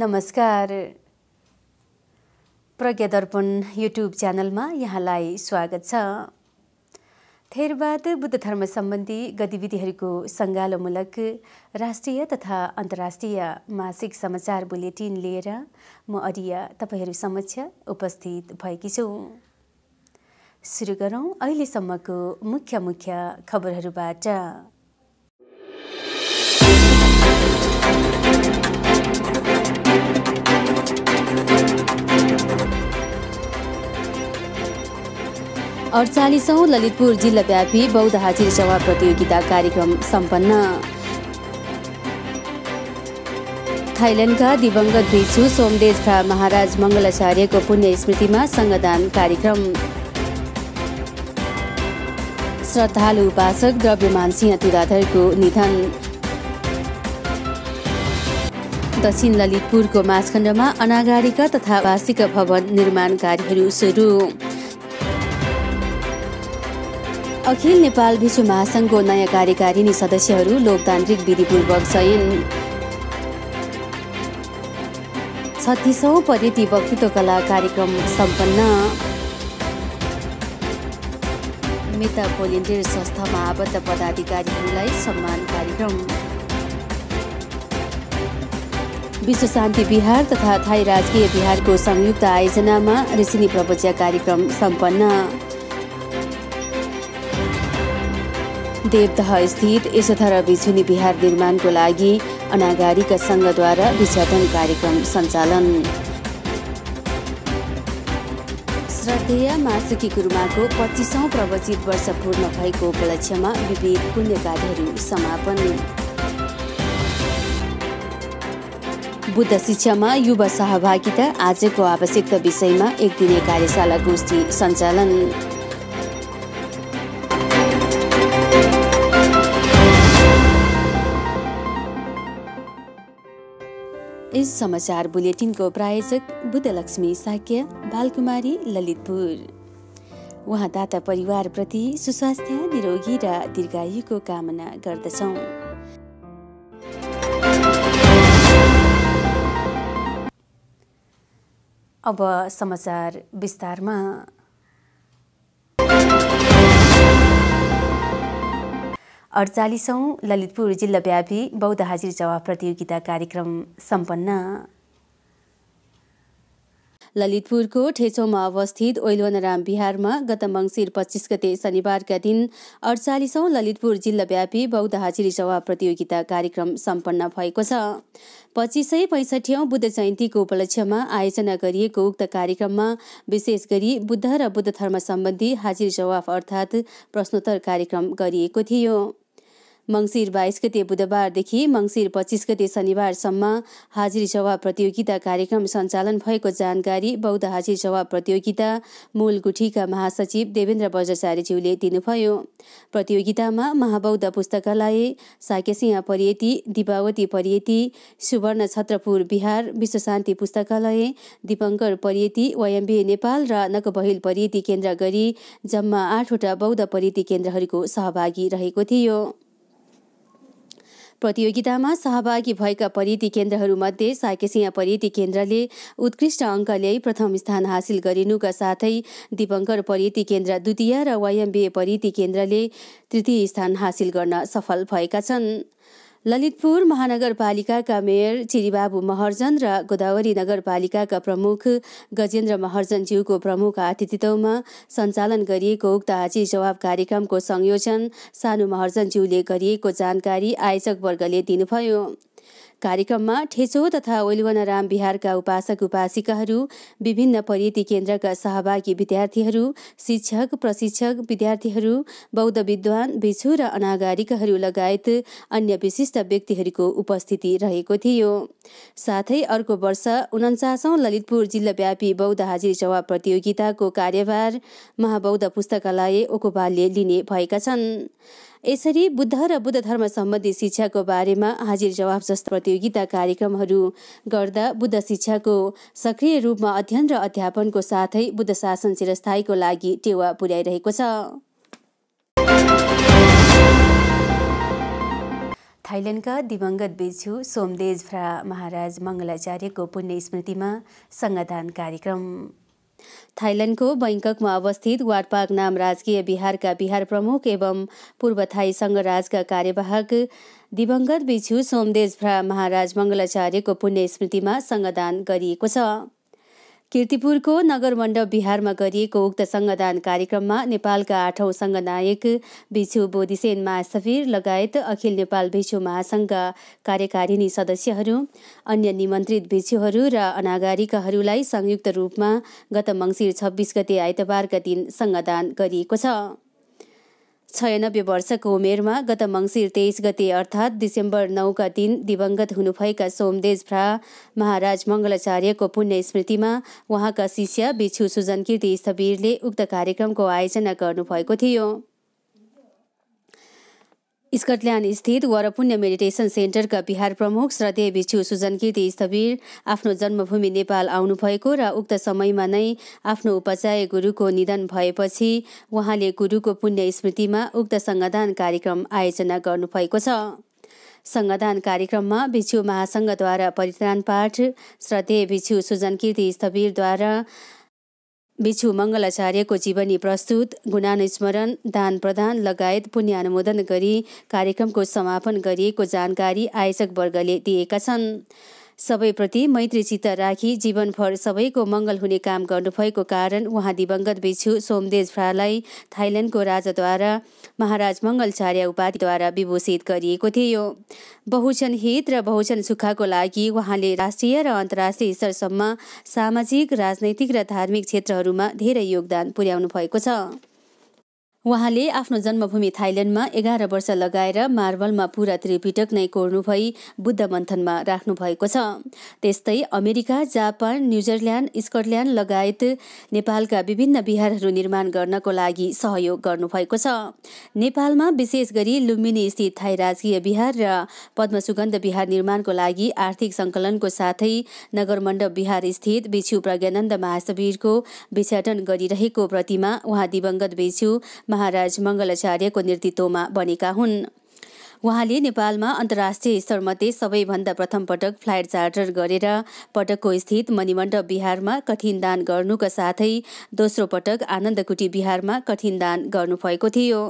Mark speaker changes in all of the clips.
Speaker 1: नमस्कार प्रज्ञा दर्पण युट्युब च्यानलमा यहाँलाई स्वागत छ थेरवाद बुद्ध धर्म सम्बन्धी गतिविधिहरूको सङ्गालोमूलक राष्ट्रिय तथा अन्तर्राष्ट्रिय मासिक समाचार बुलेटिन लिएर म अरिया तपाईँहरू समक्ष उपस्थित भएकी छु सुरु गरौँ अहिलेसम्मको मुख्य मुख्य खबरहरूबाट अडचालिसौँ ललितपुर जिल्लाव्यापी बौद्ध हाजिर सभा प्रतियोगिता कार्यक्रम सम्पन्न थाइल्यान्डका दिवङ्गत भिक्षु सोमदेशका महाराज मङ्गलाचार्यको पुण्य स्मृतिमा सङ्गदान कार्यक्रम श्रद्धालु उपासक द्रव्यमान सिंह तुराधरको निधन दक्षिण ललितपुरको माझखण्डमा अनागारिका तथा वार्षिक भवन निर्माण कार्यहरू सुरु अखिल नेपाल विश्व महासङ्घको नयाँ कार्यकारिणी सदस्यहरू लोकतान्त्रिक विधिपूर्वक चयन छत्तिसौँ पर्यटी कला कार्यक्रम सम्पन्न मेता भोलिन्टियर संस्थामा आबद्ध पदाधिकारीहरूलाई सम्मान कार्यक्रम विश्व शान्ति बिहार तथा थाई राजकीय बिहारको संयुक्त आयोजनामा ऋषिनी प्रवच्या कार्यक्रम सम्पन्न देवदह स्थित यशोधरा बिछुनी विहार निर्माणको लागि अनागारीका सङ्घद्वारा विचोधन कार्यक्रम सञ्चालन श्रद्धेय मासुकी गुरुमाको पच्चिसौँ प्रवचित वर्ष पूर्ण भएको उपलक्ष्यमा विविध पुण्य कार्यहरू समापन बुद्ध शिक्षामा युवा सहभागिता आजको आवश्यकता विषयमा एक दिने कार्यशाला गोष्ठी सञ्चालन यस समाचार बुलेटिनको प्रायोजक बुद्धलक्ष्मी साक्य बालकुमारी ललितपुर उहाँ दाता परिवारप्रति सुस्वास्थ्य निरोगी र दीर्घायुको कामना गर्दछौँ अब समाचार विस्तारमा अडचालिसौँ ललितपुर जिल्लाव्यापी बौद्ध हाजिर जवाफ प्रतियोगिता कार्यक्रम सम्पन्न ललितपुरको ठेचोमा अवस्थित ओइलोनराम बिहारमा गत मङ्सिर पच्चिस गते शनिबारका दिन अडचालिसौँ ललितपुर जिल्लाव्यापी बौद्ध हाजिरी सभा प्रतियोगिता कार्यक्रम सम्पन्न भएको छ पच्चिस सय पैँसठी बुद्ध जयन्तीको उपलक्ष्यमा आयोजना गरिएको उक्त कार्यक्रममा विशेष गरी बुद्ध र बुद्ध धर्म सम्बन्धी हाजिरी जवाफ अर्थात् प्रश्नोत्तर कार्यक्रम गरिएको थियो मङ्सिर बाइस गते बुधबारदेखि मङ्सिर पच्चिस गते शनिबारसम्म हाजिरी जवाब प्रतियोगिता कार्यक्रम सञ्चालन भएको जानकारी बौद्ध हाजिरी जवाब प्रतियोगिता मूलगुठीका महासचिव देवेन्द्र बज्राचार्यज्यूले दिनुभयो प्रतियोगितामा महाबौद्ध पुस्तकालय साकेसिंह परियती दिपावती परियती सुवर्ण छत्रपुर बिहार विश्वशान्ति पुस्तकालय दिपङ्कर परियती वायम्बी नेपाल र नकबहिल परियती केन्द्र गरी जम्मा आठवटा बौद्ध परियती केन्द्रहरूको सहभागी रहेको थियो प्रतियोगितामा सहभागी भएका परिधि केन्द्रहरूमध्ये साकेसिया परिधि केन्द्रले उत्कृष्ट अङ्क ल्याई प्रथम स्थान हासिल गरिनुका साथै दिपङ्कर परिधि केन्द्र द्वितीय र वाइएमबिए परिधि केन्द्रले तृतीय स्थान हासिल गर्न सफल भएका छन् ललितपुर महानगरपालिकाका मेयर चिरीबाबु महर्जन र गोदावरी नगरपालिकाका प्रमुख गजेन्द्र महर्जनज्यूको प्रमुख आतिथित्वमा सञ्चालन गरिएको उक्त हाजी जवाब कार्यक्रमको संयोजन सानु महर्जनज्यूले गरिएको जानकारी आयोजकवर्गले दिनुभयो कार्यक्रममा ठेचो तथा ओलवनाराम बिहारका उपासक उपासिकाहरू विभिन्न परिति केन्द्रका सहभागी विद्यार्थीहरू शिक्षक प्रशिक्षक विद्यार्थीहरू बौद्ध विद्वान बिछु र अनागारिकाहरू लगायत अन्य विशिष्ट व्यक्तिहरूको उपस्थिति रहेको थियो साथै अर्को वर्ष उन्चासौँ ललितपुर जिल्लाव्यापी बौद्ध हाजिरी जवाब प्रतियोगिताको कार्यभार महाबौद्ध पुस्तकालय ओकोबालले लिने भएका छन् यसरी बुद्ध र बुद्ध धर्म सम्बन्धी शिक्षाको बारेमा हाजिर जवाब जस्तो प्रतियोगिता कार्यक्रमहरू गर्दा बुद्ध शिक्षाको सक्रिय रूपमा अध्ययन र अध्यापनको साथै बुद्ध शासन चिरस्थायीको लागि टेवा पुर्याइरहेको छ थाइल्यान्डका दिवंगत बिच्छु सोमदेज फ्रा महाराज मङ्गलाचार्यको पुण्य स्मृतिमा सङ्गदान कार्यक्रम थाइल्याण्डको बैङ्ककमा अवस्थित वाटपाक नाम राजकीय बिहारका बिहार प्रमुख एवं पूर्व थाई सङ्घराजका कार्यवाहक दिवंगत बिछु सोमदेव भ्रा महाराज मङ्गलाचार्यको पुण्य स्मृतिमा सङ्घदान गरिएको छ किर्तिपुरको नगरमण्डप बिहारमा गरिएको उक्त सङ्घदान कार्यक्रममा नेपालका आठौँ सङ्घनायक भिक्षु बोधिसेन महासफिर लगायत अखिल नेपाल भिक्षु महासङ्घका कार्यकारिणी सदस्यहरू अन्य निमन्त्रित भिक्षुहरू र अनागारिकाहरूलाई संयुक्त रूपमा गत मङ्सिर छब्बिस गते आइतबारका दिन सङ्गदान गरिएको छ छयानब्बे वर्षको उमेरमा गत मङ्सिर तेइस गते अर्थात् डिसेम्बर नौका दिन दिवंगत हुनुभएका सोमदेज भ्रा महाराज मङ्गलाचार्यको पुण्य स्मृतिमा उहाँका शिष्य बिछु सुजन कीर्ति स्थवीरले उक्त कार्यक्रमको आयोजना गर्नुभएको थियो स्कटल्यान्ड स्थित वरपुण्य मेडिटेसन सेन्टरका बिहार प्रमुख श्रद्धेय भिक्षु सुजन किर्ति स्थवीर आफ्नो जन्मभूमि नेपाल आउनुभएको र उक्त समयमा नै आफ्नो उपाचार्य गुरुको निधन भएपछि उहाँले गुरुको पुण्य स्मृतिमा उक्त सङ्गदान कार्यक्रम आयोजना गर्नुभएको छ सङ्गदान कार्यक्रममा भिक्षु महासङ्घद्वारा परित्राण पाठ श्रद्धेय भिक्षु सुजन कीर्ति स्थवीरद्वारा बिछु मङ्गलाचार्यको जीवनी प्रस्तुत गुणानुस्मरण दान प्रदान लगायत पुण्यानुमोदन गरी कार्यक्रमको समापन गरिएको जानकारी आयोजकवर्गले दिएका छन् सबैप्रति चित्त राखी जीवनभर सबैको मङ्गल हुने काम गर्नुभएको कारण उहाँ दिवंगत बिछु सोमदेज फ्रालाई थाइल्यान्डको राजाद्वारा महाराज मङ्गलचार्य उपाधिद्वारा विभूषित गरिएको थियो बहुजन हित र बहुजन सुखको लागि उहाँले राष्ट्रिय र अन्तर्राष्ट्रिय स्तरसम्म सामाजिक राजनैतिक र धार्मिक क्षेत्रहरूमा धेरै योगदान पुर्याउनु भएको छ उहाँले आफ्नो जन्मभूमि थाइल्याण्डमा एघार वर्ष लगाएर मार्बलमा पूरा त्रिपिटक नै कोर्नु भई बुद्ध मन्थनमा राख्नु भएको छ त्यस्तै अमेरिका जापान न्युजरल्याण्ड स्कटल्याण्ड लगायत नेपालका विभिन्न विहारहरू निर्माण गर्नको लागि सहयोग गर्नुभएको छ नेपालमा विशेष गरी लुम्बिनी स्थित थाई राजकीय विहार र पद्मसुगन्ध विहार निर्माणको लागि आर्थिक सङ्कलनको साथै नगरमण्डप विहार स्थित बिछु प्रज्ञानन्द महासवीरको विछाटन गरिरहेको प्रतिमा उहाँ दिवंगत बिछु महाराज मङ्गलाचार्यको नेतृत्वमा बनेका हुन् उहाँले नेपालमा अन्तर्राष्ट्रिय स्तरमध्ये सबैभन्दा प्रथम पटक फ्लाइट चार्टर गरेर पटकको स्थित मणिमण्डप बिहारमा कठिन दान गर्नुका साथै दोस्रो पटक आनन्दकुटी बिहारमा कठिन दान गर्नुभएको थियो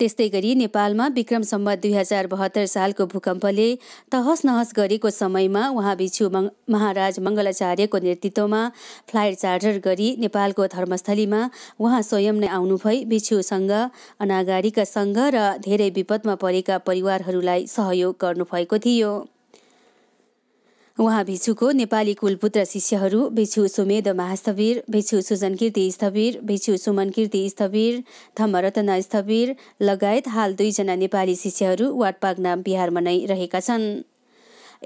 Speaker 1: त्यस्तै गरी नेपालमा विक्रम सम्बत दुई हजार बहत्तर सालको भूकम्पले तहस नहस गरेको समयमा उहाँ बिछु मङ महाराज मङ्गलाचार्यको नेतृत्वमा फ्लाइट चार्टर गरी नेपालको धर्मस्थलीमा उहाँ स्वयं नै आउनु आउनुभई बिछुसँग अनागारीका सङ्घ र धेरै विपदमा परेका परिवारहरूलाई सहयोग गर्नुभएको थियो उहाँ भिक्षुको नेपाली कुलपुत्र शिष्यहरू भिक्षु सुमेद महास्थवीर भिक्षु सुजन कीर्ति स्थवीर भिक्षु सुमन कीर्ति स्थवीर धमरत्न स्थवीर लगायत हाल दुईजना नेपाली शिष्यहरू नाम बिहारमा नै रहेका छन्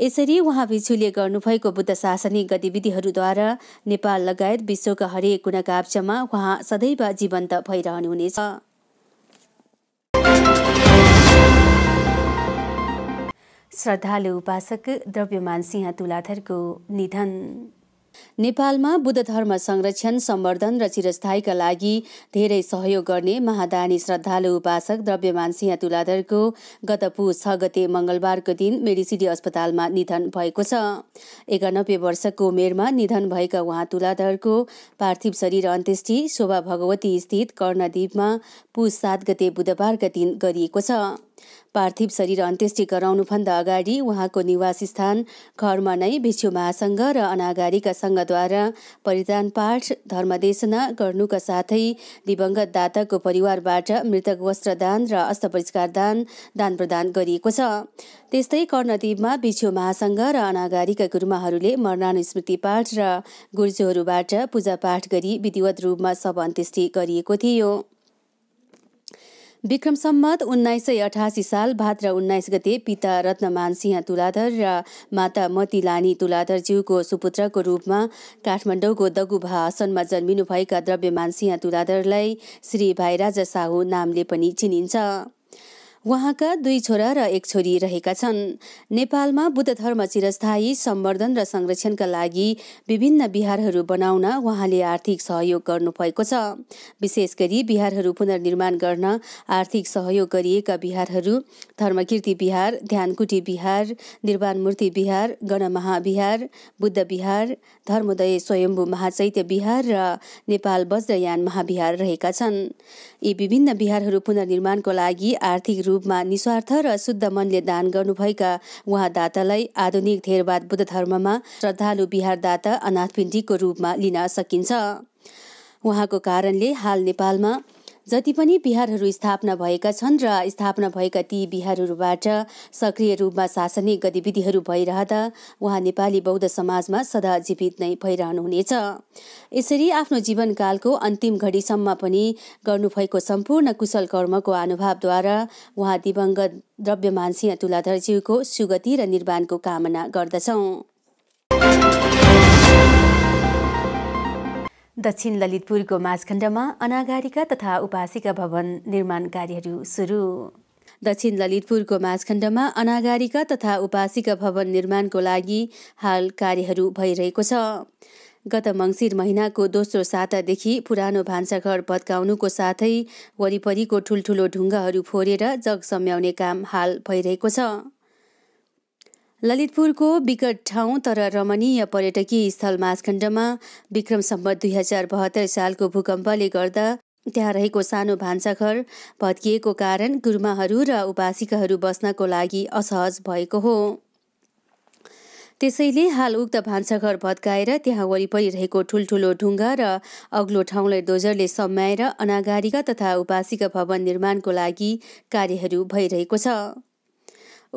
Speaker 1: यसरी उहाँ भिक्षुले गर्नुभएको बुद्ध शासनिक गतिविधिहरूद्वारा नेपाल लगायत विश्वका हरेक कुनाकाप्चमा उहाँ सदैव जीवन्त भइरहनुहुनेछ श्रद्धालु उपासक द्रव्यमान सिंह तुलाधरको निधन नेपालमा बुद्ध धर्म संरक्षण सम्वर्धन र चिरस्थायीका लागि धेरै सहयोग गर्ने महादानी श्रद्धालु उपासक द्रव्यमान सिंह तुलाधरको गत पुस छ गते मंगलबारको दिन मेडिसिटी अस्पतालमा निधन भएको छ एकानब्बे वर्षको उमेरमा निधन भएका उहाँ तुलाधरको पार्थिव शरीर अन्त्येष्टि शोभा भगवती स्थित कर्णद्वीपमा पुस सात गते बुधबारका दिन गरिएको छ पार्थिव शरीर अन्त्येष्टि गराउनुभन्दा अगाडि उहाँको निवास स्थान घरमा नै भिक्षु महासङ्घ र अनागारीका सङ्घद्वारा परिधान पाठ धर्मदेशना गर्नुका साथै दिवंगत दाताको परिवारबाट मृतक वस्त्रदान र अस्त परिष्कार दान दान प्रदान गरिएको छ त्यस्तै कर्णदीपमा भिक्षु महासङ्घ र अनागारीका गुरुमाहरूले मरणानुस्मृति पाठ र गुर्जोहरूबाट पूजापाठ गरी विधिवत रूपमा सब अन्त्येष्टि गरिएको थियो विक्रम सम्मत उन्नाइस सय अठासी साल भाद्र उन्नाइस गते पिता रत्नमान सिंह तुलाधर र माता मतिलानी तुलाधरज्यूको सुपुत्रको रूपमा काठमाडौँको दगुभा आसनमा जन्मिनुभएका द्रव्यमान सिंह तुलाधरलाई श्री भाइराज साहु नामले पनि चिनिन्छ उहाँका दुई छोरा र एक छोरी रहेका छन् नेपालमा बुद्ध धर्म चिरस्थायी सम्वर्धन र संरक्षणका लागि विभिन्न बिहारहरू बनाउन उहाँले आर्थिक सहयोग गर्नुभएको छ विशेष गरी बिहारहरू पुनर्निर्माण गर्न आर्थिक सहयोग गरिएका बिहारहरू धर्मकीर्ति विहार ध्यानकुटी बिहार निर्वाण मूर्ति बिहार गणमहाविहार बुद्ध विहार धर्मोदय स्वयम्भू महाचैत्य विहार र नेपाल वज्रयान महाविहार रहेका छन् यी विभिन्न बिहारहरू पुनर्निर्माणको लागि आर्थिक रूपमा निस्वार्थ र शुद्ध मनले दान गर्नुभएका उहाँ दातालाई आधुनिक धेरवाद बुद्ध धर्ममा श्रद्धालु बिहार दाता अनाथपिण्डीको रूपमा लिन सकिन्छ उहाँको कारणले हाल नेपालमा जति पनि बिहारहरू स्थापना भएका छन् र स्थापना भएका ती बिहारहरूबाट सक्रिय रूपमा शासनिक गतिविधिहरू भइरहँदा उहाँ नेपाली बौद्ध समाजमा सदा जीवित नै भइरहनुहुनेछ यसरी आफ्नो जीवनकालको अन्तिम घडीसम्म पनि गर्नुभएको सम्पूर्ण कुशल कर्मको अनुभवद्वारा उहाँ द्रव्यमान द्रव्यमानसिंह तुलाधरज्यूको सुगति र निर्वाणको कामना गर्दछौँ दक्षिण ललितपुरको माझखण्डमा अनागारिका तथा उपासिका भवन निर्माण कार्यहरू सुरु दक्षिण ललितपुरको माझखण्डमा अनागारिका तथा उपासिका भवन निर्माणको लागि हाल कार्यहरू भइरहेको छ गत मङ्सिर महिनाको दोस्रो सातादेखि पुरानो भान्साघर भत्काउनुको साथै वरिपरिको ठुल्ठुलो ढुङ्गाहरू फोरेर जग सम्याउने काम हाल भइरहेको छ ललितपुरको विकट ठाउँ तर रमणीय पर्यटकीय स्थल माझखण्डमा विक्रम सम्बत दुई हजार बहत्तर सालको भूकम्पले गर्दा त्यहाँ रहेको सानो भान्साघर भत्किएको कारण गुरुमाहरू र उपासिकाहरू बस्नको लागि असहज भएको हो त्यसैले हाल उक्त भान्साघर भत्काएर त्यहाँ वरिपरि रहेको ठुल्ठुलो ढुङ्गा र अग्लो ठाउँलाई दोजरले सम्याएर अनागारिका तथा उपासिका भवन निर्माणको लागि कार्यहरू भइरहेको छ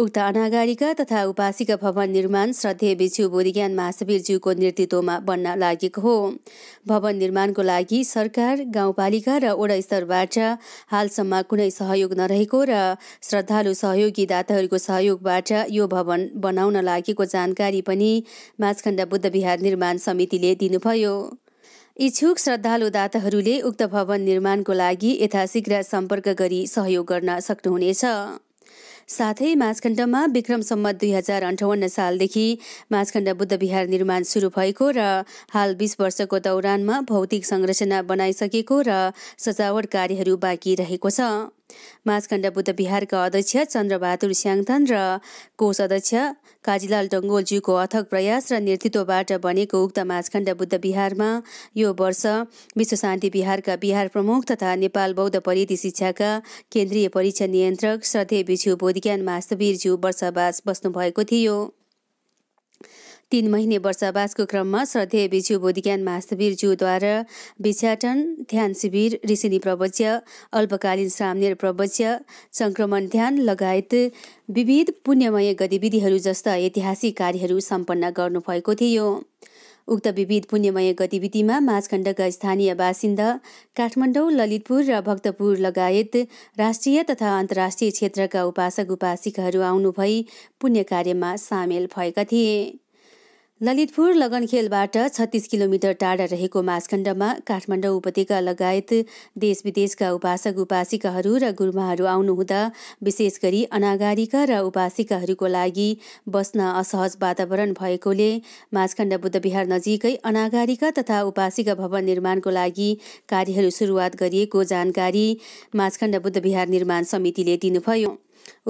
Speaker 1: उक्त अनागारिका तथा उपासिका भवन निर्माण श्रद्धेय बिच्यु बोधिज्ञान महासवीरज्यूको नेतृत्वमा बन्न लागेको हो भवन निर्माणको लागि सरकार गाउँपालिका र ओडा स्तरबाट हालसम्म कुनै सहयोग नरहेको र श्रद्धालु सहयोगी दाताहरूको सहयोगबाट यो भवन बनाउन लागेको जानकारी पनि माझखण्ड बुद्धविहार निर्माण समितिले दिनुभयो इच्छुक श्रद्धालुदाताहरूले उक्त भवन निर्माणको लागि यथाशीघ्र सम्पर्क गरी सहयोग गर्न सक्नुहुनेछ साथै माझखण्डमा विक्रमसम्म दुई हजार अन्ठाउन्न सालदेखि माझखण्ड बुद्ध विहार निर्माण सुरु भएको र हाल बिस वर्षको दौरानमा भौतिक संरचना बनाइसकेको र सजावट कार्यहरू बाँकी रहेको छ माझखण्ड बुद्ध विहारका अध्यक्ष चन्द्रबहादुर स्याङथन र कोष अध्यक्ष काजीलाल डङ्गोलज्यूको अथक प्रयास र नेतृत्वबाट बनेको उक्त माझखण्ड बुद्ध विहारमा यो वर्ष विश्व शान्ति विहारका बिहार प्रमुख तथा नेपाल बौद्ध परिधि शिक्षाका केन्द्रीय परीक्षा नियन्त्रक श्रद्धे बिज्यू बोधिज्ञान मास्तवीरज्यू वर्षवास बस्नुभएको थियो तीन महिने वर्षावासको क्रममा श्रद्धेय बिज्यू बोधिज्ञान ज्यूद्वारा विछाटन ध्यान शिविर ऋषिनी प्रवच अल्पकालीन सामनेर प्रवच सङ्क्रमण ध्यान लगायत विविध पुण्यमय गतिविधिहरू जस्ता ऐतिहासिक कार्यहरू सम्पन्न गर्नुभएको थियो उक्त विविध पुण्यमय गतिविधिमा माझखण्डका स्थानीय बासिन्दा काठमाडौँ ललितपुर र भक्तपुर लगायत राष्ट्रिय तथा अन्तर्राष्ट्रिय क्षेत्रका उपासक उपासिकाहरू आउनुभई पुण्य कार्यमा सामेल भएका थिए ललितपुर लगनखेलबाट छत्तिस किलोमिटर टाढा रहेको मासखण्डमा काठमाडौँ उपत्यका लगायत देश विदेशका उपासक उपासिकाहरू र गुरुमाहरू आउनुहुँदा विशेष गरी अनागारिका र उपासिकाहरूको लागि बस्न असहज वातावरण भएकोले माझखण्ड बुद्धविहार नजिकै अनागारिका तथा उपासिका भवन निर्माणको लागि कार्यहरू सुरुवात गरिएको जानकारी माझखण्ड बुद्धविहार निर्माण समितिले दिनुभयो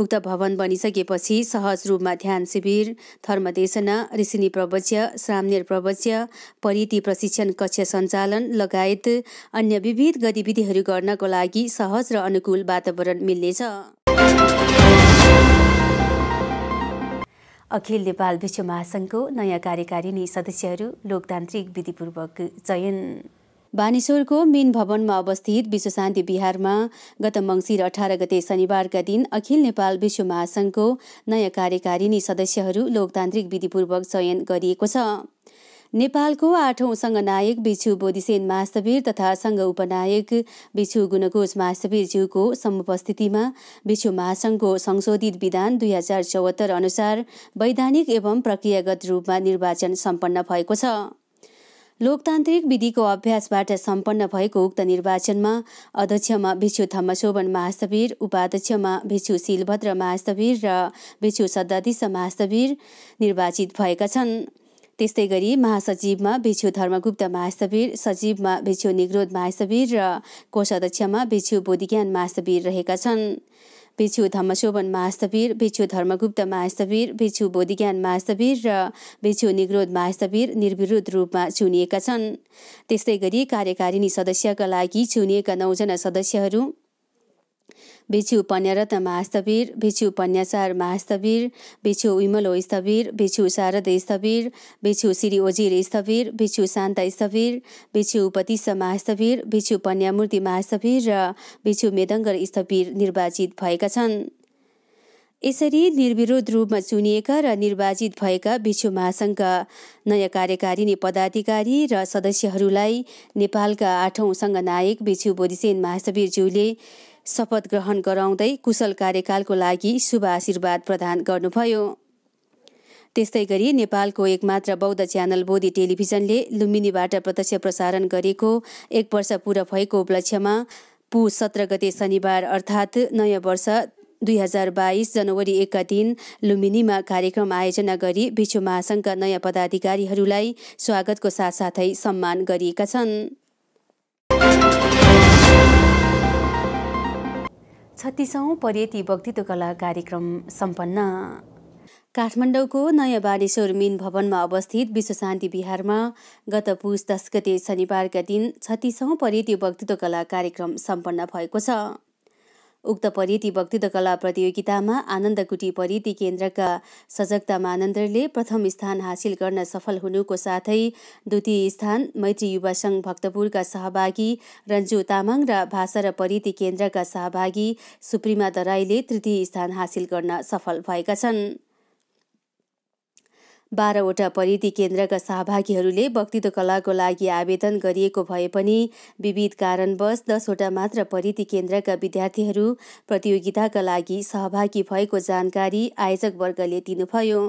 Speaker 1: उक्त भवन बनिसकेपछि सहज रूपमा ध्यान शिविर धर्मदेशना ऋषिनी प्रवच्य श्रामनेर प्रवच्य परिति प्रशिक्षण कक्ष सञ्चालन लगायत अन्य विविध गतिविधिहरू गर्नको लागि सहज र अनुकूल वातावरण मिल्नेछ अखिल नेपाल विश्व महासङ्घको नयाँ कार्यकारिणी सदस्यहरू लोकतान्त्रिक विधिपूर्वक चयन बानेश्वरको मेन भवनमा अवस्थित विश्वशान्ति विहारमा गत मङ्सिर अठार गते शनिबारका दिन अखिल नेपाल विश्व महासङ्घको नयाँ कार्यकारिणी सदस्यहरू लोकतान्त्रिक विधिपूर्वक चयन गरिएको छ नेपालको आठौँ सङ्घनायक बिछु बोधिसेन महास्तवीर तथा सङ्घ उपनायक बिछु गुणकोष महास्तवीरज्यूको समुपस्थितिमा विश्व महासङ्घको संशोधित विधान दुई हजार चौहत्तर अनुसार वैधानिक एवं प्रक्रियागत रूपमा निर्वाचन सम्पन्न भएको छ लोकतान्त्रिक विधिको अभ्यासबाट सम्पन्न भएको उक्त निर्वाचनमा अध्यक्षमा भिक्षु थम्मशोभन महास्तवीर उपाध्यक्षमा भिक्षु शीलभद्र महास्तवीर र भिक्षु सद्दाधीश महास्तवीर निर्वाचित भएका छन् त्यस्तै गरी महासचिवमा भिक्षु धर्मगुप्त महास्तवीर सचिवमा भिक्षु निग्रोध महास्तवीर र कोषाध्यक्षमा भिक्षु बोधिज्ञान महास्तवीर रहेका छन् भिक्षु धम्मशोभन महास्थवीर भिक्षु धर्मगुप्त महास्तवीर भिक्षु बोधिज्ञान महास्थवीर र भिक्षु निग्रोध महास्थवीर निर्विरोध रूपमा चुनिएका छन् त्यस्तै गरी कार्यकारिणी सदस्यका लागि चुनिएका नौजना सदस्यहरू बेच्यु उपन्यारत्न महास्थवीर बेच्यु पन्यासार महास्थवीर बेच्यु विमलो स्थवीर बेच्यु शारद स्थवीर बेच्यु श्री ओजिर स्थवीर बेच्यु शान्त स्थवीर बेच्यु उपतिस महास्थवीर बेच्यु पन्यामूर्ति महास्थवीर र बिछु मेदङ्गर स्थवीर निर्वाचित भएका छन् यसरी निर्विरोध रूपमा चुनिएका र निर्वाचित भएका विश्व महासङ्घका नयाँ कार्यकारिणी पदाधिकारी र सदस्यहरूलाई नेपालका आठौँ सङ्घ नायक बिच्यु बोधिसेन महासवीरज्यूले शपथ ग्रहण गराउँदै कुशल कार्यकालको लागि शुभ आशीर्वाद प्रदान गर्नुभयो त्यस्तै गरी नेपालको एकमात्र बौद्ध च्यानल बोधी टेलिभिजनले लुम्बिनीबाट प्रत्यक्ष प्रसारण गरेको एक वर्ष पुरा भएको उपलक्ष्यमा पु सत्र गते शनिबार अर्थात् नयाँ वर्ष दुई हजार बाइस जनवरी एकका दिन लुम्बिनीमा कार्यक्रम आयोजना गरी विश्व महासङ्घका नयाँ पदाधिकारीहरूलाई स्वागतको साथसाथै सम्मान गरिएका छन् छत्तिसौँ पर्यटी कला कार्यक्रम सम्पन्न काठमाडौँको नयाँ नयाँबानेश्वर मिन भवनमा अवस्थित विश्वशान्ति विहारमा गत पुष दस गते शनिबारका दिन छत्तिसौँ पर्यटी कला कार्यक्रम सम्पन्न भएको छ उक्त परिति वक्तित्व कला प्रतियोगितामा आनन्दकुटी परिति केन्द्रका सजगता मानन्दरले प्रथम स्थान हासिल गर्न सफल हुनुको साथै द्वितीय स्थान मैत्री युवा सङ्घ भक्तपुरका सहभागी रन्जु तामाङ र भाषा र परिति केन्द्रका सहभागी सुप्रिमा दराईले तृतीय स्थान हासिल गर्न सफल भएका छन् बाह्रवटा परिधि केन्द्रका सहभागीहरूले वक्तित्व कलाको लागि आवेदन गरिएको भए पनि विविध कारणवश दसवटा मात्र परिधि केन्द्रका विद्यार्थीहरू प्रतियोगिताका लागि सहभागी भएको जानकारी आयोजकवर्गले दिनुभयो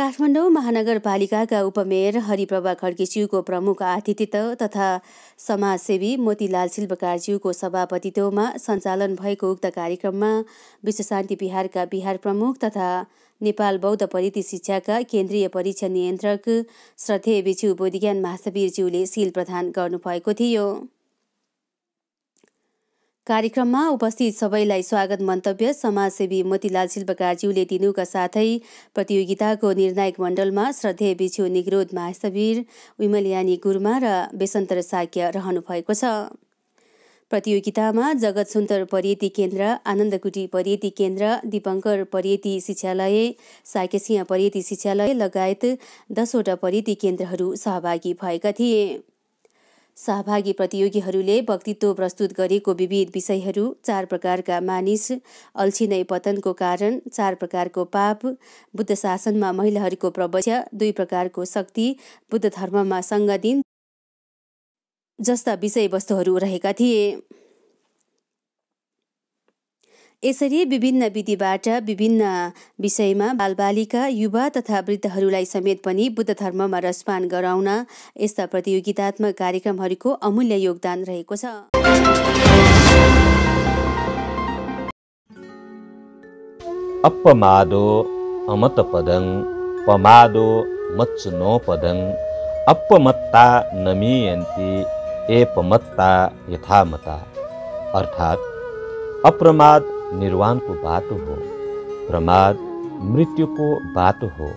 Speaker 1: काठमाडौँ महानगरपालिकाका उपमेयर हरिप्रभा खड्गेज्यूको प्रमुख आतिथ्य तथा समाजसेवी मोतीलाल शिल्पकारज्यूको सभापतित्वमा सञ्चालन भएको उक्त कार्यक्रममा विश्वशान्ति बिहारका बिहार प्रमुख तथा नेपाल बौद्ध परिधि शिक्षाका केन्द्रीय परीक्षा नियन्त्रक श्रद्धे बिच्यू बोधिज्ञान महासवीरज्यूले सिल प्रदान गर्नुभएको थियो कार्यक्रममा उपस्थित सबैलाई स्वागत मन्तव्य समाजसेवी मोतीलाल शिल्पकारज्यूले दिनुका साथै प्रतियोगिताको निर्णायक मण्डलमा श्रद्धेय बिच्यू निगरोध महासवीर विमलयानी गुरुमा र बेसन्तर साक्य रहनु भएको छ प्रतियोगितामा जगत सुन्दर पर्यटी केन्द्र आनन्दकुटी पर्यटी केन्द्र दिपङ्कर पर्यटी शिक्षालय साकेसिंह पर्यटी शिक्षालय लगायत दसवटा पर्यटी केन्द्रहरू सहभागी भएका थिए सहभागी प्रतियोगीहरूले वक्तित्व प्रस्तुत गरेको विविध विषयहरू चार प्रकारका मानिस अल्छी नै पतनको कारण चार प्रकारको पाप बुद्ध शासनमा महिलाहरूको प्रवच दुई प्रकारको शक्ति बुद्ध धर्ममा सङ्गदिन जस्ता विषयवस्तुहरू रहेका थिए यसरी विभिन्न विधिबाट विभिन्न विषयमा बालबालिका युवा तथा वृद्धहरूलाई समेत पनि बुद्ध धर्ममा रसपान गराउन यस्ता प्रतियोगितात्मक कार्यक्रमहरूको अमूल्य योगदान रहेको छ अपमादो अमत पमादो अपमत्ता एपमत्ता यथामता अर्थात् अप्रमाद निर्वाणको बाटो हो प्रमाद मृत्युको बाटो हो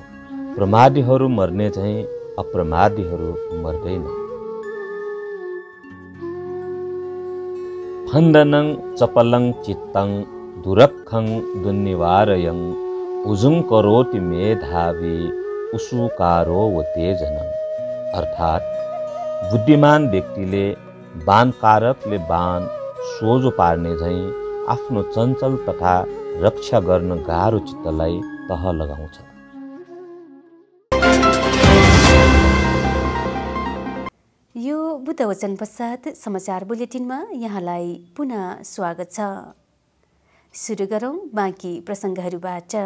Speaker 1: प्रमादीहरू मर्ने चाहिँ अप्रमादीहरू मर्दैन फन्दनङ चपलङ चित्तङ दुरखङ दुन्निवारयङ उजुङ करोति मेधावी उसुकारो तेजनङ अर्थात् बुद्धिमान व्यक्तिले बाणकारकले बाण सोझो पार्ने झैँ आफ्नो चञ्चल तथा रक्षा गर्न गाह्रो चित्तलाई तह लगाउँछ यो वचन पश्चात समाचार बुलेटिनमा यहाँलाई पुनः स्वागत छ सुरु गरौँ बाँकी प्रसङ्गहरूबाट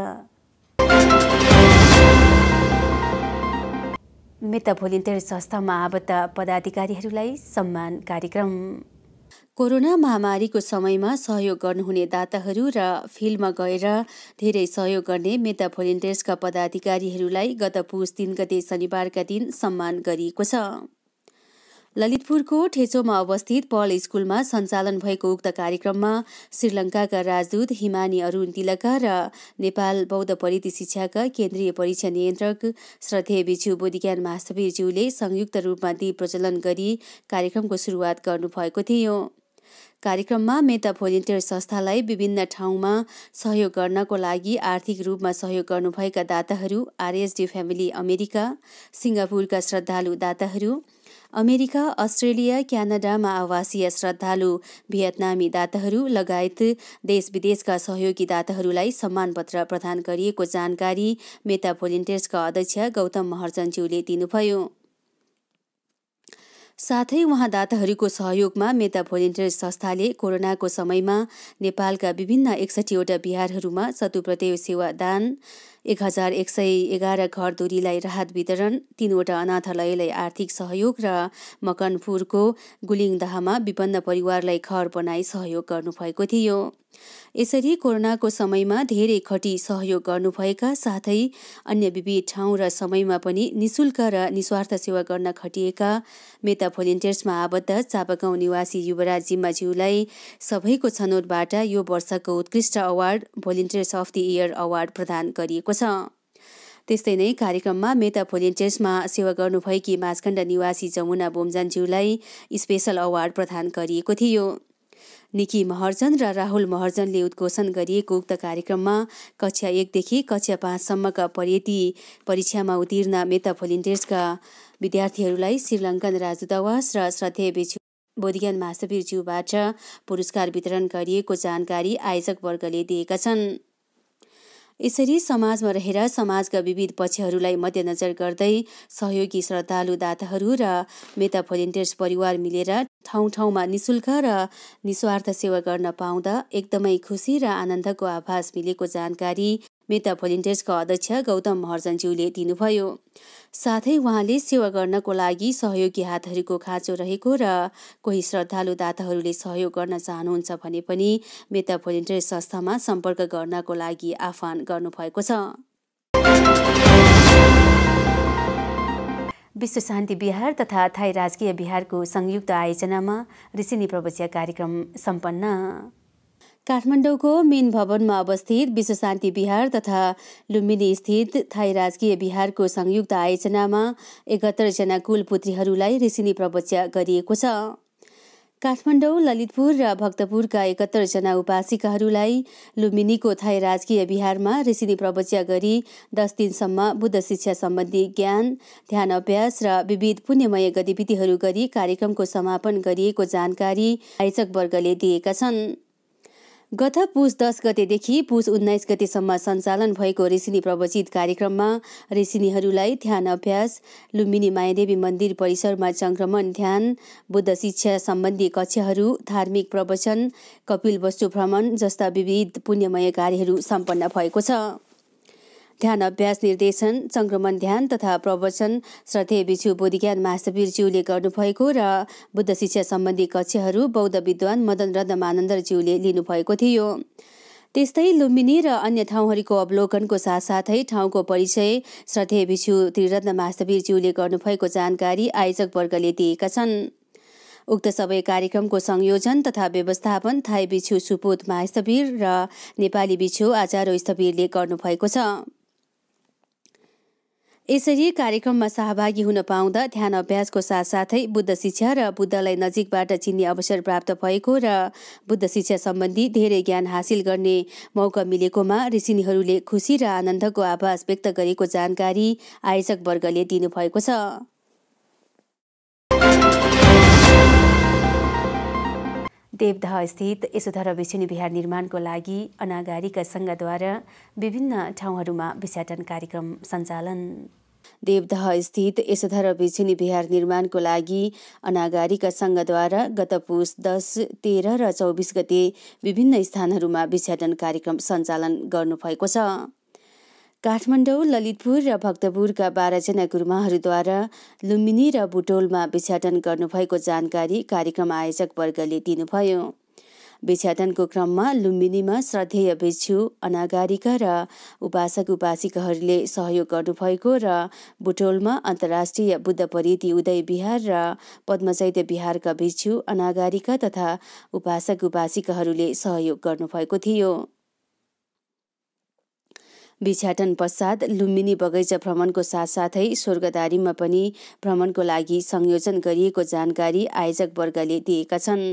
Speaker 1: मेता भोलिन्टियर संस्थामा आबद्ध पदाधिकारीहरूलाई सम्मान कार्यक्रम कोरोना महामारीको समयमा सहयोग गर्नुहुने दाताहरू र फिल्डमा गएर धेरै सहयोग गर्ने मेता भोलिन्टियर्सका पदाधिकारीहरूलाई गत पुस तिन गते शनिबारका दिन सम्मान गरिएको छ ललितपुरको ठेचोमा अवस्थित पल स्कुलमा सञ्चालन भएको उक्त कार्यक्रममा श्रीलङ्काका राजदूत हिमानी अरूण तिलका र नेपाल बौद्ध परिधि शिक्षाका केन्द्रीय परीक्षा नियन्त्रक श्रद्धेय बिछु बोधिज्ञान महासवीरज्यूले संयुक्त रूपमा दीप प्रचलन गरी कार्यक्रमको सुरुवात गर्नुभएको थियो कार्यक्रममा मेता भोलिन्टियर संस्थालाई विभिन्न ठाउँमा सहयोग गर्नको लागि आर्थिक रूपमा सहयोग गर्नुभएका दाताहरू आरएसडी फ्यामिली अमेरिका सिङ्गापुरका श्रद्धालु दाताहरू अमेरिका अस्ट्रेलिया क्यानाडामा आवासीय श्रद्धालु भियतनामी दाताहरू लगायत देश विदेशका सहयोगी दाताहरूलाई सम्मानपत्र प्रदान गरिएको जानकारी मेता भोलिन्टियर्सका अध्यक्ष गौतम महर्जनज्यूले दिनुभयो साथै उहाँ दाताहरूको सहयोगमा मेता भोलिन्टियर्स संस्थाले कोरोनाको समयमा नेपालका विभिन्न एकसठीवटा बिहारहरूमा सतुप्रत्यय सेवादान एक हजार एक सय एघार घरधुरीलाई राहत वितरण तीनवटा अनाथालयलाई आर्थिक सहयोग र मकनपुरको गुलिङदाहमा विपन्न परिवारलाई घर बनाई सहयोग गर्नुभएको थियो यसरी कोरोनाको समयमा धेरै खटी सहयोग गर्नुभएका साथै अन्य विविध ठाउँ र समयमा पनि निशुल्क र निस्वार्थ सेवा गर्न खटिएका मेता भोलिन्टियर्समा आबद्ध चापागाउँ निवासी युवराज जिम्माज्यूलाई सबैको छनौटबाट यो वर्षको उत्कृष्ट award volunteers of the year award प्रदान गरिएको छ त्यस्तै नै कार्यक्रममा मेता भोलिन्टियर्समा सेवा गर्नुभएकी माझखण्ड निवासी जमुना बोमजानज्यूलाई स्पेसल अवार्ड प्रदान गरिएको थियो निकी महर्जन र राहुल महर्जनले उद्घोषण गरिएको उक्त कार्यक्रममा कक्षा एकदेखि कक्षा पाँचसम्मका पर्यटी परीक्षामा उत्तीर्ण मेता भोलिन्टियर्सका विद्यार्थीहरूलाई श्रीलङ्कन राजदूतावास र श्रद्धेय बेच्यू बोधिज्ञान महासविरज्यूबाट पुरस्कार वितरण गरिएको जानकारी आयोजकवर्गले दिएका छन् यसरी समाजमा रहेर समाजका विविध पक्षहरूलाई मध्यनजर गर्दै सहयोगी श्रद्धालु दाताहरू र मेता भोलिन्टियर्स परिवार मिलेर ठाउँ ठाउँमा निशुल्क र निस्वार्थ सेवा गर्न पाउँदा एकदमै खुसी र आनन्दको आभास मिलेको जानकारी मेता भोलिन्टियर्सका अध्यक्ष गौतम महर्जनज्यूले दिनुभयो साथै उहाँले सेवा गर्नको लागि सहयोगी हातहरूको खाँचो रहेको र कोही श्रद्धालु दाताहरूले सहयोग गर्न चाहनुहुन्छ भने पनि मेता भोलिन्टियर्स संस्थामा सम्पर्क गर्नको लागि आह्वान गर्नुभएको छ विश्व शान्ति विहार तथा थाई राजकीय बिहारको संयुक्त आयोजनामा ऋषिनी प्रवचीय कार्यक्रम सम्पन्न काठमाडौँको मेन भवनमा अवस्थित विश्वशान्ति विहार तथा लुम्बिनी स्थित थाई राजकीय विहारको संयुक्त आयोजनामा एकहत्तरजना कुलपुत्रीहरूलाई ऋषिनी प्रवच्या गरिएको छ काठमाडौँ ललितपुर र भक्तपुरका एकहत्तरजना उपासिकाहरूलाई लुम्बिनीको थाई राजकीय विहारमा ऋषिनी प्रवच्या गरी दस दिनसम्म बुद्ध शिक्षा सम्बन्धी ज्ञान ध्यान अभ्यास र विविध पुण्यमय गतिविधिहरू गरी कार्यक्रमको समापन गरिएको जानकारी आयोजकवर्गले दिएका छन् गत पुस दस गतेदेखि पुस उन्नाइस गतेसम्म सञ्चालन भएको ऋषिनी प्रवचित कार्यक्रममा ऋषिनीहरूलाई ध्यान अभ्यास लुम्बिनी मायादेवी मन्दिर परिसरमा सङ्क्रमण ध्यान बुद्ध शिक्षा सम्बन्धी कक्षहरू धार्मिक प्रवचन कपिल वस्तु भ्रमण जस्ता विविध पुण्यमय कार्यहरू सम्पन्न भएको छ ध्यान अभ्यास निर्देशन संक्रमण ध्यान तथा प्रवचन श्रद्धेय बिछु बोधिज्ञान महासवीरज्यूले गर्नुभएको र बुद्ध शिक्षा सम्बन्धी कक्षहरू बौद्ध विद्वान मदन रत्न रत्नमानन्दरज्यूले लिनुभएको थियो त्यस्तै लुम्बिनी र अन्य ठाउँहरूको अवलोकनको साथसाथै ठाउँको परिचय श्रद्धे बिछु त्रिरत्न महासवीरज्यूले गर्नुभएको जानकारी आयोजकवर्गले दिएका छन् उक्त सबै कार्यक्रमको संयोजन तथा व्यवस्थापन थाई बिछु सुपुत महास्थवीर र नेपाली बिछु आचार्य स्थवीरले गर्नुभएको छ यसरी कार्यक्रममा सहभागी हुन पाउँदा ध्यान अभ्यासको साथसाथै बुद्ध शिक्षा र बुद्धलाई नजिकबाट चिन्ने अवसर प्राप्त भएको र बुद्ध शिक्षा सम्बन्धी धेरै ज्ञान हासिल गर्ने मौका मिलेकोमा ऋषिनीहरूले खुसी र आनन्दको आभास व्यक्त गरेको जानकारी आयोजकवर्गले दिनुभएको छ स्थित यशोधर विष्णु विहार निर्माणको लागि अनागारीका सङ्घद्वारा विभिन्न ठाउँहरूमा विसाटन कार्यक्रम सञ्चालन देवदह स्थित यशोधर बिछुनी विहार निर्माणको लागि अनागारीका सङ्घद्वारा गत पुस दस तेह्र र चौबिस गते विभिन्न स्थानहरूमा विछ्याटन कार्यक्रम सञ्चालन गर्नुभएको छ काठमाडौँ ललितपुर र भक्तपुरका बाह्रजना गुरुमाहरूद्वारा लुम्बिनी र बुटोलमा विछाटन गर्नुभएको जानकारी कार्यक्रम आयोजकवर्गले दिनुभयो विछ्याटनको क्रममा लुम्बिनीमा श्रद्धेय भिक्षु अनागारिका र उपासक उपासिकाहरूले सहयोग गर्नुभएको र बुटोलमा अन्तर्राष्ट्रिय बुद्ध परिधि उदय बिहार र पद्मचैत्य बिहारका भिक्षु अनागारिका तथा उपासक उपासिकाहरूले सहयोग गर्नुभएको थियो विछाटन पश्चात लुम्बिनी बगैँचा भ्रमणको साथसाथै स्वर्गदारीमा पनि भ्रमणको लागि संयोजन गरिएको जानकारी आयोजकवर्गले दिएका छन्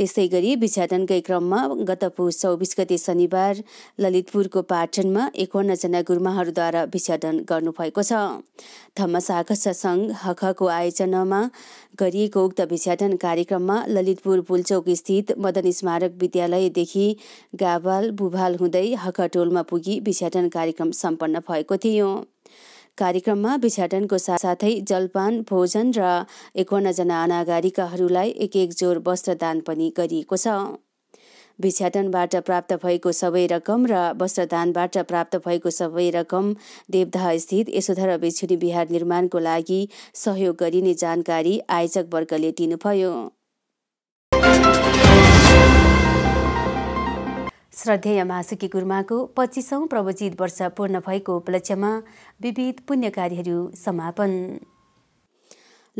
Speaker 1: त्यसै गरी विचाटन क्रममा गत पुस चौबिस गते शनिबार ललितपुरको पाटनमा एकाउन्नजना गुरुमाहरूद्वारा विचाटन गर्नुभएको छ धम्मसागस सङ्घ हकको आयोजनामा गरिएको उक्त विचाटन कार्यक्रममा ललितपुर पुलचोक स्थित मदन स्मारक विद्यालयदेखि गाभाल बुभाल हुँदै हक टोलमा पुगी विचाटन कार्यक्रम सम्पन्न भएको थियो कार्यक्रममा विछाटनको साथसाथै जलपान भोजन र एकाउन्नजना अनागारिकाहरूलाई एक एक जोर वस्त्रदान पनि गरिएको छ भिक्षाटनबाट प्राप्त भएको सबै रकम र वस्त्रदानबाट प्राप्त भएको सबै रकम स्थित यशोधर बिछुनी बिहार निर्माणको लागि सहयोग गरिने जानकारी आयोजकवर्गले दिनुभयो श्रद्धेय महासुकी गुरुमाको पच्चिसौँ प्रवचित वर्ष पूर्ण भएको उपलक्ष्यमा विविध कार्यहरू समापन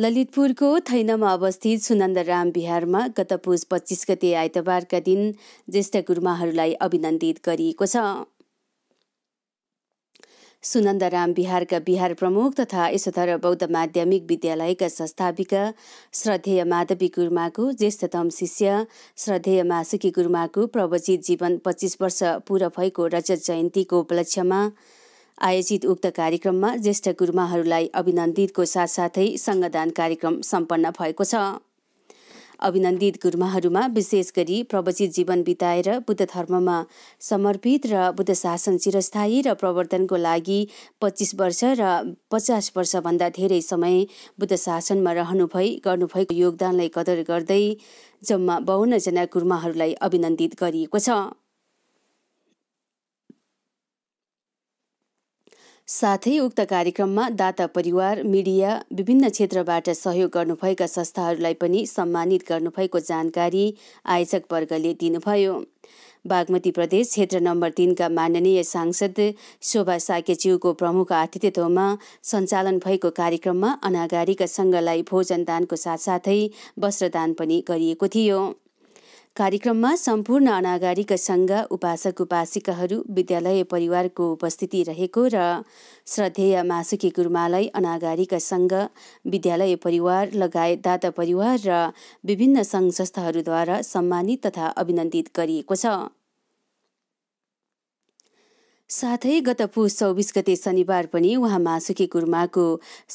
Speaker 1: ललितपुरको थैनामा अवस्थित सुनन्दराम बिहारमा गत पुष पच्चिस गते आइतबारका दिन ज्येष्ठ गुरुमाहरूलाई अभिनन्दित गरिएको छ सुनन्दराम बिहारका बिहार प्रमुख तथा यसोधर बौद्ध माध्यमिक विद्यालयका संस्थापिका श्रद्धेय माधवी गुरुमाको ज्येष्ठतम शिष्य श्रद्धेय मासुकी गुरुमाको प्रवचित जीवन पच्चिस वर्ष पुरा भएको रजत जयन्तीको उपलक्ष्यमा आयोजित उक्त कार्यक्रममा ज्येष्ठ गुरुमाहरूलाई अभिनन्दितको साथसाथै सङ्गदान कार्यक्रम सम्पन्न भएको छ अभिनन्दित गुरुमाहरूमा विशेष गरी प्रवचित जीवन बिताएर बुद्ध धर्ममा समर्पित र बुद्ध शासन चिरस्थायी र प्रवर्तनको लागि पच्चिस वर्ष र पचास वर्षभन्दा धेरै समय बुद्ध शासनमा रहनुभई गर्नुभएको योगदानलाई कदर गर्दै जम्मा बाहन्नजना गुरुमाहरूलाई अभिनन्दित गरिएको छ साथै उक्त कार्यक्रममा दाता परिवार मिडिया विभिन्न क्षेत्रबाट सहयोग गर्नुभएका संस्थाहरूलाई पनि सम्मानित गर्नुभएको जानकारी आयोजक वर्गले दिनुभयो बागमती प्रदेश क्षेत्र नम्बर तिनका माननीय सांसद शोभा साकेज्यूको प्रमुख आतिथ्यत्वमा सञ्चालन भएको कार्यक्रममा अनागारीका सङ्घलाई भोजनदानको साथसाथै वस्त्रदान पनि गरिएको थियो कार्यक्रममा सम्पूर्ण अनागारीका सङ्घ उपासक उपासिकाहरू विद्यालय परिवारको उपस्थिति रहेको र श्रद्धेय मासुकी गुरुमालाई अनागारीका सङ्घ विद्यालय परिवार लगायत दाता परिवार र विभिन्न सङ्घ संस्थाहरूद्वारा सम्मानित तथा अभिनन्दित गरिएको छ साथै गत पुस चौबिस गते शनिबार पनि उहाँ मासुकी गुरुमाको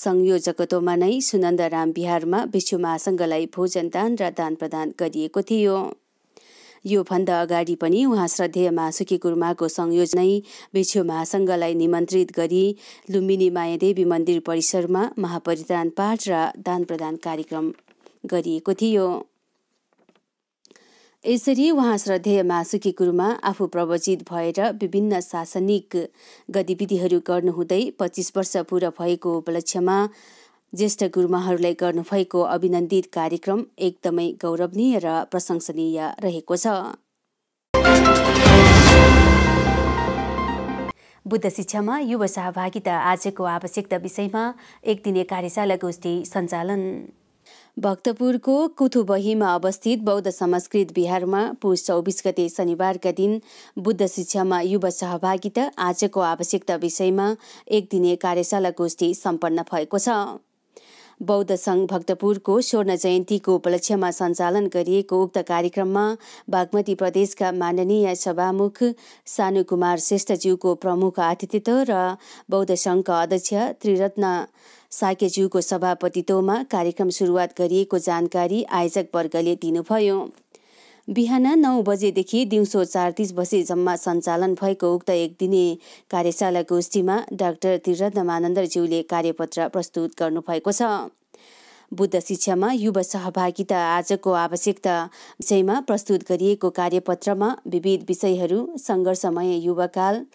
Speaker 1: संयोजकत्वमा नै सुनन्द राम विहारमा विश्व महासङ्घलाई भोजन दान र दान प्रदान गरिएको थियो यो भन्दा अगाडि पनि उहाँ श्रद्धेय सुकी गुरुमाको संयोजनै भिक्षु महासङ्घलाई निमन्त्रित गरी लुम्बिनी मायादेवी मन्दिर परिसरमा महापरिधान पाठ र दान प्रदान कार्यक्रम गरिएको थियो यसरी उहाँ श्रद्धेय मासुकी गुरुमा आफू प्रवचित भएर विभिन्न शासनिक गतिविधिहरू गर्नुहुँदै पच्चिस वर्ष पुरा भएको उपलक्ष्यमा ज्येष्ठ गुरुमाहरूलाई गर्नुभएको अभिनन्दित कार्यक्रम एकदमै गौरवनीय र प्रशंसनीय रहेको छ बुद्ध शिक्षामा युवा सहभागिता आजको आवश्यकता विषयमा एक दिने कार्यशाला गोष्ठी सञ्चालन भक्तपुरको कुथुबहीमा अवस्थित बौद्ध संस्कृत बिहारमा पुष चौबिस गते शनिबारका दिन बुद्ध शिक्षामा युवा सहभागिता आजको आवश्यकता विषयमा एक दिने कार्यशाला गोष्ठी सम्पन्न भएको छ बौद्ध सङ्घ भक्तपुरको स्वर्ण जयन्तीको उपलक्ष्यमा सञ्चालन गरिएको उक्त कार्यक्रममा बागमती प्रदेशका माननीय सभामुख सानु कुमार श्रेष्ठज्यूको प्रमुख आतिथ्य र बौद्ध सङ्घका अध्यक्ष त्रिरत्न साकेज्यूको सभापतित्वमा कार्यक्रम सुरुवात गरिएको जानकारी आयोजकवर्गले दिनुभयो बिहान नौ बजेदेखि दिउँसो चार तिस बजेसम्म सञ्चालन भएको उक्त एक दिने कार्यशाला गोष्ठीमा डाक्टर मानन्दरज्यूले कार्यपत्र प्रस्तुत गर्नुभएको छ बुद्ध शिक्षामा युवा सहभागिता आजको आवश्यकता विषयमा प्रस्तुत गरिएको कार्यपत्रमा विविध विषयहरू सङ्घर्षमय युवाकाल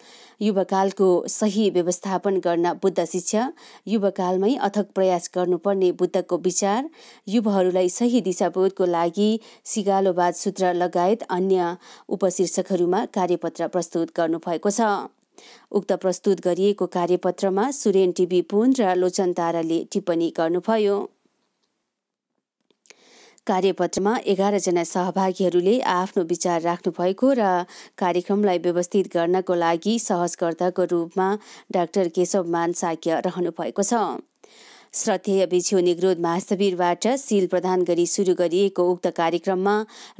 Speaker 1: युवाकालको सही व्यवस्थापन गर्न बुद्ध शिक्षा युवाकालमै अथक प्रयास गर्नुपर्ने बुद्धको विचार युवाहरूलाई सही दिशाबोधको लागि सिगालोवाद सूत्र लगायत अन्य उपशीर्षकहरूमा कार्यपत्र प्रस्तुत गर्नुभएको छ उक्त प्रस्तुत गरिएको कार्यपत्रमा सुरेन टिभी पुन र लोचन ताराले टिप्पणी गर्नुभयो कार्यपत्रमा एघारजना सहभागीहरूले आफ्नो विचार राख्नुभएको र कार्यक्रमलाई व्यवस्थित गर्नको लागि सहजकर्ताको रूपमा डाक्टर केशव मान साक्य रहनु भएको छ श्रद्धेय बिछ्यो निगरोध महाशिविरबाट सिल प्रदान गरी सुरु गरिएको उक्त कार्यक्रममा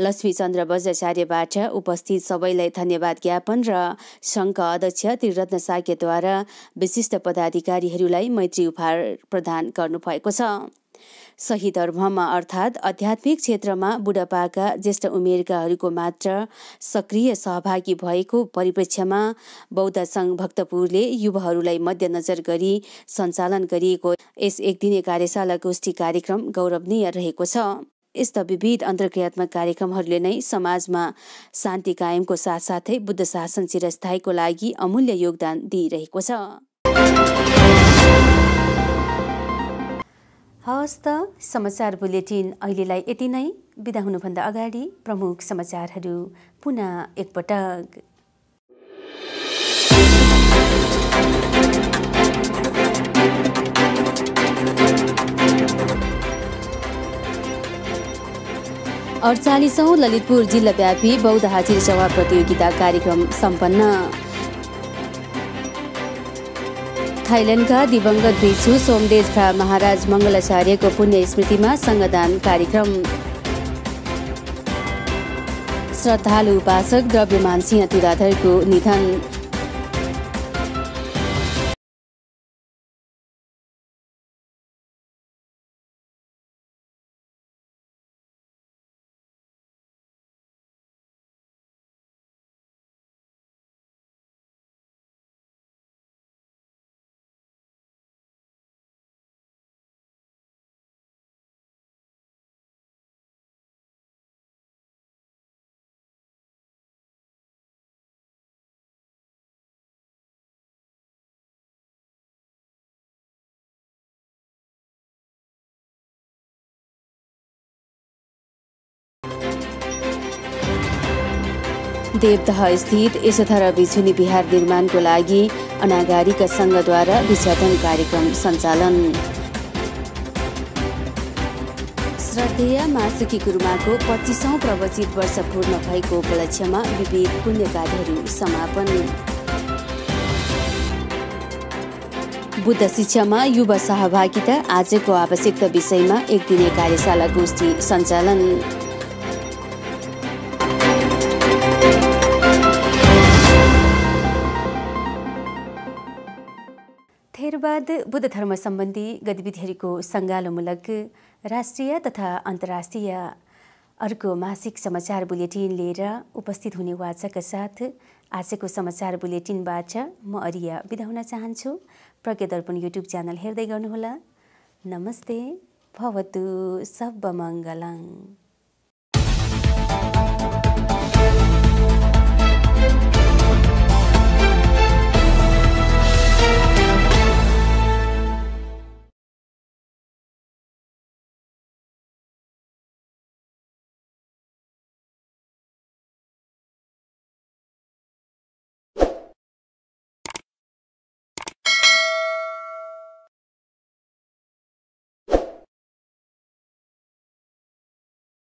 Speaker 1: लक्ष्मीचन्द्र वज्राचार्यबाट उपस्थित सबैलाई धन्यवाद ज्ञापन र सङ्घका अध्यक्ष त्रिरत्न साक्यद्वारा विशिष्ट पदाधिकारीहरूलाई मैत्री उपहार प्रदान गर्नुभएको छ सही धर्ममा अर्थात् आध्यात्मिक क्षेत्रमा बुढापाका ज्येष्ठ उमेरकाहरूको मात्र सक्रिय सहभागी भएको परिप्रेक्ष्यमा बौद्ध सङ्घ भक्तपुरले युवाहरूलाई मध्यनजर गरी सञ्चालन गरिएको यस एक दिने कार्यशाला गोष्ठी कार्यक्रम गौरवनीय रहेको छ यस्ता विविध अन्तर्क्रियात्मक कार्यक्रमहरूले नै समाजमा शान्ति कायमको साथसाथै बुद्ध शासन चिरस्थायीको लागि अमूल्य योगदान दिइरहेको छ हवस् त समाचार बुलेटिन अहिलेलाई यति नै बिदा हुनुभन्दा अगाडि प्रमुख समाचारहरू पुनः एकपटक अडचालिसौँ ललितपुर जिल्लाव्यापी बौद्ध हाजिर सभा प्रतियोगिता कार्यक्रम सम्पन्न थाइल्यान्डका दिवंगत भिक्षु सोमदेशका महाराज मङ्गलाचार्यको पुण्य स्मृतिमा सङ्गदान कार्यक्रम श्रद्धालु उपासक द्रव्यमान सिंह तिराधरको निधन देवदह स्थित एसथर बिछुनी विहार निर्माणको लागि अनागारीका सङ्घद्वारा विचोटन कार्यक्रम सञ्चालन श्रद्धेय मासुकी गुरुमाको पच्चिसौँ प्रवचित वर्ष पूर्ण भएको उपलक्ष्यमा विविध पुण्य कार्यहरू समापन बुद्ध शिक्षामा युवा सहभागिता आजको आवश्यकता विषयमा एक दिने कार्यशाला गोष्ठी सञ्चालन बाद बुद्ध धर्म सम्बन्धी गतिविधिहरूको सङ्गालोमूलक राष्ट्रिय तथा अन्तर्राष्ट्रिय अर्को मासिक समाचार बुलेटिन लिएर उपस्थित हुने वाचाका साथ आजको समाचार बुलेटिनबाट म अरिया बिदा हुन चाहन्छु प्रज्ञ दर्पण युट्युब च्यानल हेर्दै गर्नुहोला नमस्ते भवतु सब मङ्गलङ